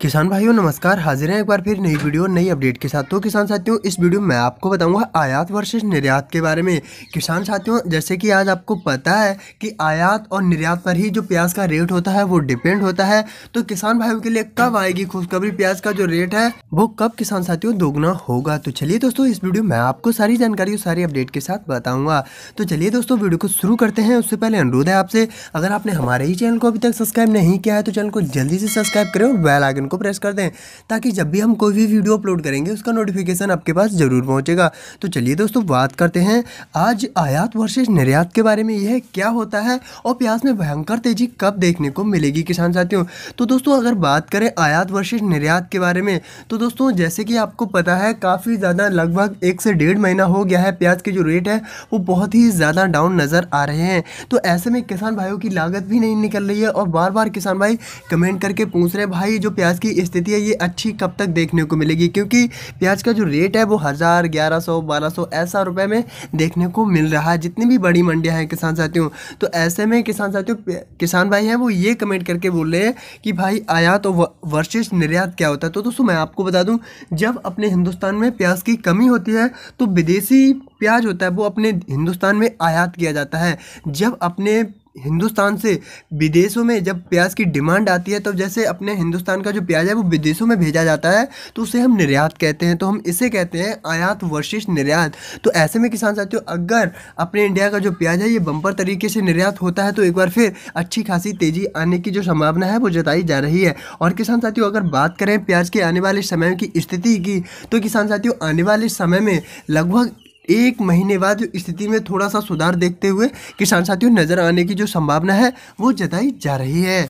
किसान भाइयों नमस्कार हाजिर हैं एक बार फिर नई वीडियो नई अपडेट के साथ तो किसान साथियों इस वीडियो में मैं आपको बताऊंगा आयात वर्सेस निर्यात के बारे में किसान साथियों जैसे कि आज आपको पता है कि आयात और निर्यात पर ही जो प्याज का रेट होता है वो डिपेंड होता है तो किसान भाइयों के लिए कब आएगी खुशखबरी प्याज का जो रेट है वो कब किसान साथियों दोगुना होगा तो चलिए दोस्तों इस वीडियो में आपको सारी जानकारी और सारी अपडेट के साथ बताऊंगा तो चलिए दोस्तों वीडियो को शुरू करते हैं उससे पहले अनुरोध है आपसे अगर आपने हमारे ही चैनल को अभी तक सब्सक्राइब नहीं किया है तो चैनल को जल्दी से सब्सक्राइब करें और बेल आइकन को प्रेस कर दें ताकि जब भी हम कोई भी वीडियो अपलोड करेंगे उसका नोटिफिकेशन आपके पास ज़रूर पहुंचेगा तो चलिए दोस्तों बात करते हैं आज आयात वर्षेज निर्यात के बारे में यह क्या होता है और प्याज में भयंकर तेज़ी कब देखने को मिलेगी किसान साथियों तो दोस्तों अगर बात करें आयात वर्षेज निर्यात के बारे में तो दोस्तों जैसे कि आपको पता है काफ़ी ज़्यादा लगभग एक से डेढ़ महीना हो गया है प्याज के जो रेट है वो बहुत ही ज़्यादा डाउन नज़र आ रहे हैं तो ऐसे में किसान भाइयों की लागत भी नहीं निकल रही है और बार बार किसान भाई कमेंट करके पूछ रहे हैं भाई जो प्याज की स्थिति है ये अच्छी कब तक देखने को मिलेगी क्योंकि प्याज का जो रेट है वो हज़ार ग्यारह सौ बारह सौ ऐसा रुपये में देखने को मिल रहा है जितनी भी बड़ी मंडियाँ हैं किसान साथियों तो ऐसे में किसान साथियों किसान भाई हैं वो ये कमेंट करके बोल रहे हैं कि भाई आयात तो और निर्यात क्या होता है तो दोस्तों मैं आपको बता दूँ जब अपने हिंदुस्तान में प्याज की कमी होती है तो विदेशी प्याज होता है वो अपने हिंदुस्तान में आयात किया जाता है जब अपने हिंदुस्तान से विदेशों में जब प्याज की डिमांड आती है तो जैसे अपने हिंदुस्तान का जो प्याज है वो विदेशों में भेजा जाता है तो उसे हम निर्यात कहते हैं तो हम इसे कहते हैं आयात वर्षिश निर्यात तो ऐसे में किसान साथियों अगर अपने इंडिया का जो प्याज है ये बम्पर तरीके से निर्यात होता है तो एक बार फिर अच्छी खासी तेज़ी आने की जो संभावना है वो जताई जा रही है और किसान साथियों अगर बात करें प्याज के आने वाले समय की स्थिति की तो किसान साथियों आने वाले समय में लगभग एक महीने बाद स्थिति में थोड़ा सा सुधार देखते हुए किसान साथियों नजर आने की जो संभावना है वो जताई जा रही है